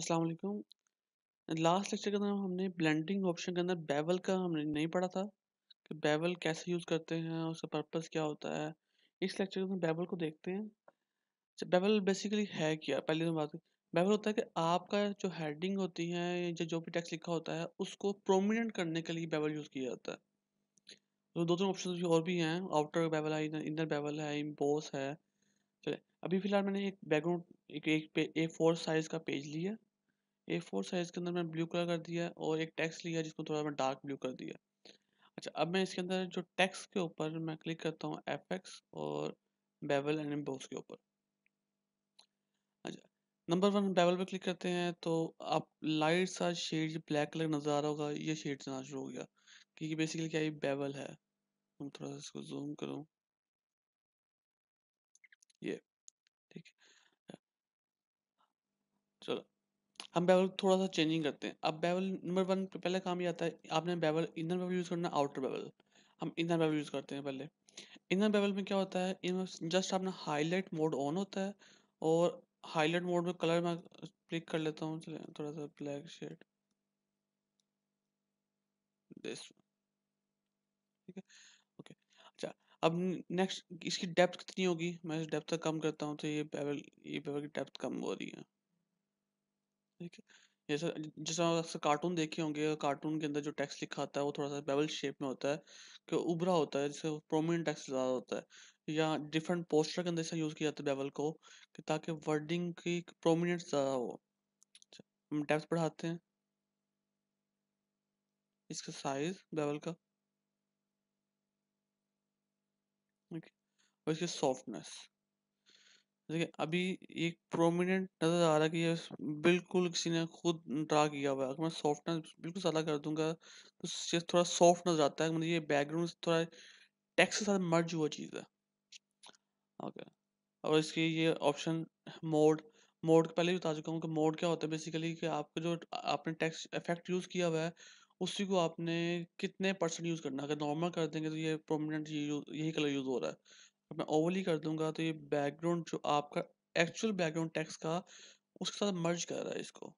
अस्सलाम वालेकुम last lecture के अंदर हमने ब्लेंडिंग ऑप्शन के अंदर बेवल का हमने नहीं पढ़ा था कि बेवल कैसे यूज़ करते हैं उसका पर्पस क्या होता है इस लेक्चर के अंदर बेवल को देखते हैं बेवल बेसिकली है क्या पहले तो बात बेवल होता है कि आपका जो हेडिंग होती है या जो भी टेक्स्ट लिखा होता है उसको प्रोमिनेंट करने के लिए बेवल यूज़ किया जाता है तो दो तीन ऑप्शन और भी हैं आउटर बेवल है इनर बेवल है इम्बोस है अभी फ़िलहाल मैंने एक बैकग्राउंड एक एक, पे, एक फोर साइज़ का पेज लिया ए फोर साइज़ के अंदर मैं ब्लू कलर कर दिया और एक टेक्स्ट लिया जिसको थोड़ा मैं डार्क ब्लू कर दिया अच्छा अब मैं इसके अंदर जो टेक्स्ट के ऊपर मैं क्लिक करता हूँ एफ और बेबल एंड एम्बोस के ऊपर अच्छा नंबर वन बेबल पे क्लिक करते हैं तो आप लाइट सा शेड ब्लैक कलर नज़र आ रहा होगा ये शेड से शुरू हो गया क्योंकि बेसिकली क्या ये बेबल है हम थोड़ा सा इसको जूम करूँ ये हम बेवल थोड़ा सा चेंजिंग करते हैं अब बेवल नंबर वन पहले काम ये आता है आपने बेवल इनर बेवल यूज़ करना आउटर बेवल हम इनर बेवल यूज़ करते हैं पहले इनर बेवल में क्या होता है इन जस्ट अपना हाईलाइट मोड ऑन होता है और हाईलाइट मोड में कलर मैं क्लिक कर लेता हूँ थोड़ा सा ब्लैक शेड दिस ठीक है ओके अच्छा अब नेक्स्ट इसकी डेप्थ कितनी होगी मैं इस डेप्थ तक कम करता हूँ तो ये बेवल ये बेवल की डेप्थ कम हो रही है ठीक है जैसे जैसा अक्सर कार्टून देखे होंगे कार्टून के अंदर जो टेक्स्ट लिखा होता है वो थोड़ा सा बेबल शेप में होता है कि उभरा होता है जिससे प्रोमिनेंट टेक्स्ट ज़्यादा होता है या डिफरेंट पोस्टर के अंदर ऐसा यूज़ किया जाता है बेबल को कि ताकि वर्डिंग की प्रोमिनेंट ज़्यादा हो अच्छा, हम टेक्स्ट बढ़ाते हैं इसका साइज बेबल का और इसकी सॉफ्टनेस देखिए अभी एक प्रोमिनेंट नज़र आ रहा है कि ये बिल्कुल किसी ने खुद ड्रा किया हुआ है। अगर मैं सॉफ्टनेस बिल्कुल सादा कर दूंगा तो ये थोड़ा सॉफ्ट नज़र आता है। मतलब ये बैकग्राउंड थोड़ा टेक्स्ट के साथ मर्ज हुआ चीज़ है। ओके और इसकी ये ऑप्शन मोड मोड पहले भी बता चुका हूँ कि मोड क्या होता है बेसिकली कि आपका जो आपने टेक्स इफ़ेक्ट यूज़ किया हुआ है, उसी को आपने कितने परसेंट यूज़ करना है। अगर नॉर्मल कर देंगे तो ये प्रोमिनेंट यही कलर यूज़ हो रहा है। मैं ओवरली कर दूंगा तो ये बैकग्राउंड जो आपका एक्चुअल बैकग्राउंड टेक्स्ट का उसके साथ मर्ज कर रहा है इसको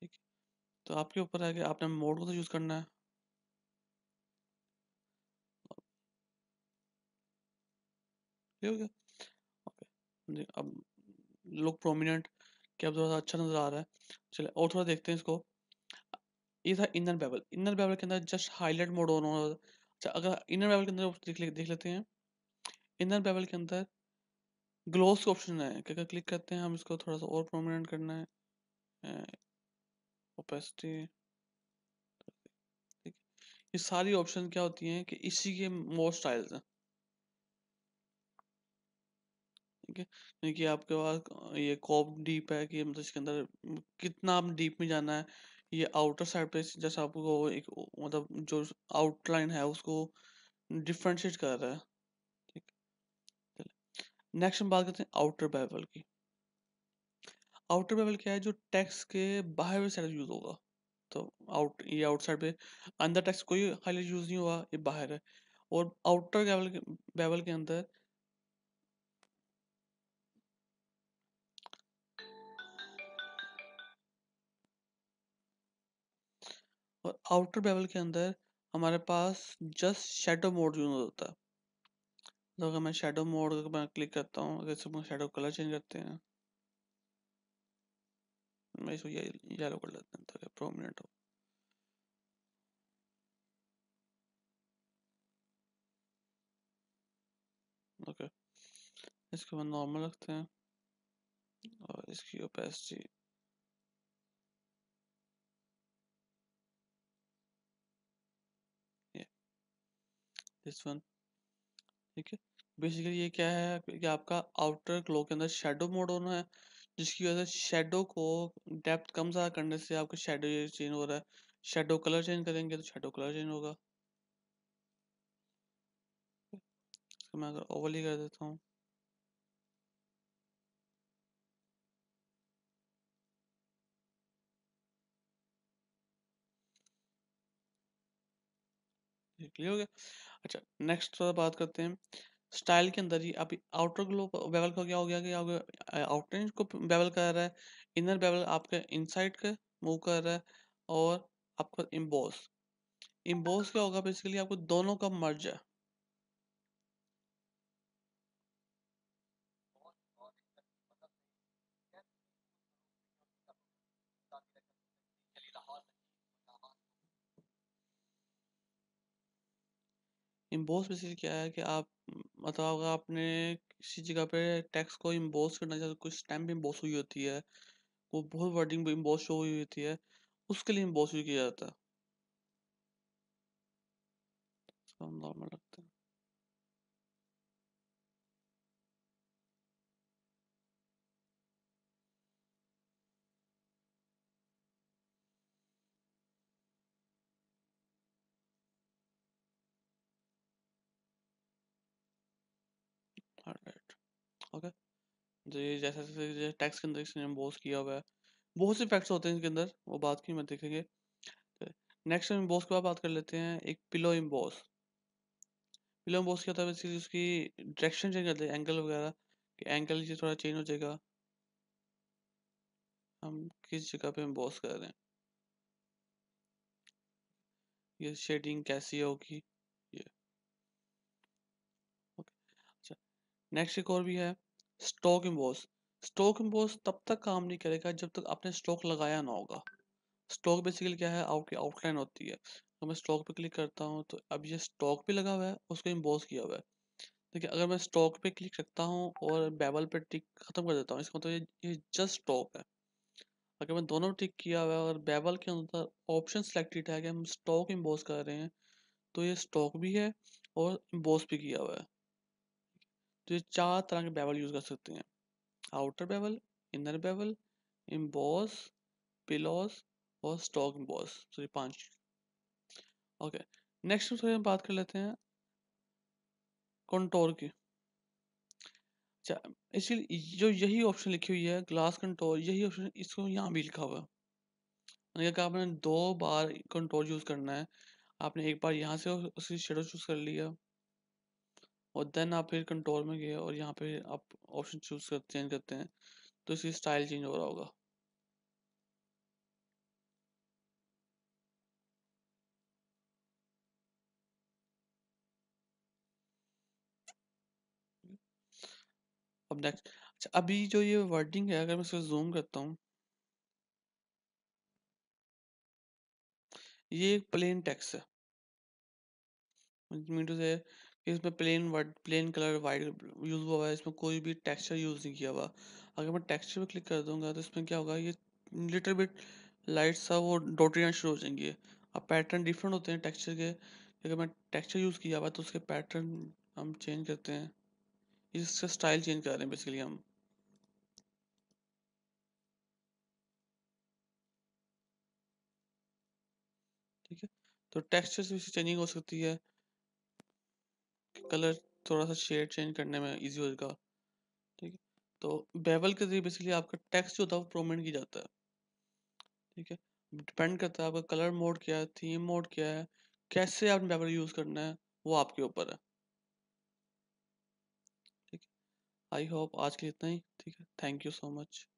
ठीक तो आपके ऊपर है कि आपने मोड को तो यूज़ करना है हो गया ओके अब लुक प्रोमिनेंट क्या थोड़ा सा अच्छा नज़र आ रहा है चले और थोड़ा देखते हैं इसको ये था इनर बेबल इनर बेबल के अंदर जस्ट हाईलाइट मोड ऑन हो रहा था अच्छा अगर इनर बेबल के अंदर देख ले, देख लेते हैं इनर बेवल के अंदर ग्लोस का ऑप्शन है क्या क्लिक करते हैं हम इसको थोड़ा सा और प्रोमिनेंट करना है ओपेसिटी ठीक ये सारी ऑप्शन क्या होती हैं कि इसी के मोर स्टाइल्स हैं ठीक है यानी आपके पास ये कॉप डीप है कि मतलब इसके अंदर कितना आप डीप में जाना है ये आउटर साइड पे जैसे आपको एक मतलब जो आउटलाइन है उसको डिफ्रेंशिएट कर रहा है नेक्स्ट हम बात करते हैं आउटर बेवल की आउटर बेवल क्या है जो टेक्स्ट के बाहर भी साइड यूज होगा तो आउट ये आउट साइड पे अंदर टेक्स्ट कोई हाईलाइट यूज नहीं हुआ ये बाहर है और आउटर बेवल के बेवल के अंदर और आउटर बेवल के अंदर हमारे पास जस्ट शेडो मोड यूज होता है तो अगर मैं शेडो मोड पर क्लिक करता हूँ अगर इसमें शेडो कलर चेंज करते हैं मैं इसको तो ये येलो कर लेते हैं ताकि प्रोमिनेंट हो ओके इसको मैं नॉर्मल रखते हैं और इसकी ओपेसिटी दिस वन ठीक है बेसिकली ये क्या है कि आपका आउटर ग्लो के अंदर शेडो मोड होना है जिसकी वजह से शेडो को डेप्थ कम ज़्यादा करने से आपका शेडो ये चेंज हो रहा है शेडो कलर चेंज करेंगे तो शेडो कलर चेंज होगा तो मैं अगर ओवरली कर देता हूँ क्लियर हो गया अच्छा नेक्स्ट तो बात करते हैं स्टाइल के अंदर ही आप आउटर ग्लो बेवल का क्या हो गया कि आउटर को बेवल कर रहा है इनर बेवल आपके इनसाइड के मूव कर रहा है और आपका इम्बोस अच्छा। इम्बोस क्या होगा बेसिकली आपको दोनों का मर्ज है इम्पोज बेसिस क्या है कि आप मतलब अगर आपने किसी जगह पे टैक्स को इम्पोज करना चाहते तो कुछ स्टैम्प इम्पोज हुई होती है वो बहुत वर्डिंग इम्पोज शो हुई होती है उसके लिए इम्पोज भी किया जाता है नॉर्मल रखते ओके तो ये जैसे जैसे जैसे टैक्स के अंदर इसने इम्पोज किया हुआ है बहुत से फैक्ट्स होते हैं इसके अंदर वो बात की मैं देखेंगे नेक्स्ट तो हम इम्पोज के बाद बात कर लेते हैं एक पिलो इम्पोज पिलो इम्पोज क्या होता है बेसिकली उसकी डायरेक्शन चेंज करते हैं एंगल वगैरह कि एंगल ये थोड़ा चेंज हो जाएगा हम किस जगह पे इम्पोज कर रहे हैं ये शेडिंग कैसी होगी नेक्स्ट एक और भी है स्टॉक इम्बोस स्टॉक इम्बोस तब तक काम नहीं करेगा जब तक आपने स्टॉक लगाया ना होगा स्टॉक बेसिकली क्या है आपकी आउटलाइन होती है तो मैं स्टॉक पे क्लिक करता हूँ तो अब ये स्टॉक पे लगा हुआ है उसको इम्बोस किया हुआ है देखिए अगर मैं स्टॉक पे क्लिक करता हूँ और बैबल पे टिक खत्म कर देता हूँ इसका मतलब ये, ये जस्ट स्टॉक है अगर मैं दोनों टिक किया हुआ है और बैबल के अंदर ऑप्शन सेलेक्टेड है कि हम स्टॉक इम्बोस कर रहे हैं तो ये स्टॉक भी है और इम्बोस भी किया हुआ है तो ये चार तरह के बेवल यूज़ कर सकते हैं outer bevel inner bevel emboss pillow और स्टॉक इम्बॉस तो ये पांच ओके नेक्स्ट थोड़ी हम बात कर लेते हैं कंटोर की अच्छा इसलिए जो यही ऑप्शन लिखी हुई है ग्लास कंट्रोल यही ऑप्शन इसको यहाँ भी लिखा हुआ है अगर आपने दो बार कंट्रोल यूज़ करना है आपने एक बार यहाँ से उसकी शेडो चूज़ कर लिया और देन आप फिर कंट्रोल में गए और यहाँ पे आप ऑप्शन चूज कर चेंज करते हैं तो इसकी स्टाइल चेंज हो रहा होगा अब नेक्स्ट अच्छा अभी जो ये वर्डिंग है अगर मैं इसको जूम करता हूँ ये एक प्लेन टेक्स्ट है मीन टू से इसमें plain white plain colour white use हुआ है इसमें कोई भी टेक्सचर यूज़ नहीं किया हुआ अगर मैं टेक्सचर पे क्लिक कर दूंगा तो इसमें क्या होगा ये लिटिल बिट लाइट सा वो डोटरियाँ शुरू हो जाएंगी अब पैटर्न डिफरेंट होते हैं टेक्सचर के अगर मैं टेक्सचर यूज़ किया हुआ तो उसके पैटर्न हम चेंज करते हैं इसका स्टाइल चेंज कर रहे हैं बेसिकली हम ठीक है तो टेक्सचर से भी चेंजिंग हो सकती है कलर थोड़ा सा शेड चेंज करने में इजी होगा ठीक है तो बेवल के जरिए बेसिकली आपका टेक्स्ट जो होता है वो प्रोमेंट किया जाता है ठीक है डिपेंड करता है आपका कलर मोड क्या है थीम मोड क्या है कैसे आपने बेवल यूज़ करना है वो आपके ऊपर है ठीक है आई होप आज के लिए इतना ही ठीक है थैंक यू सो मच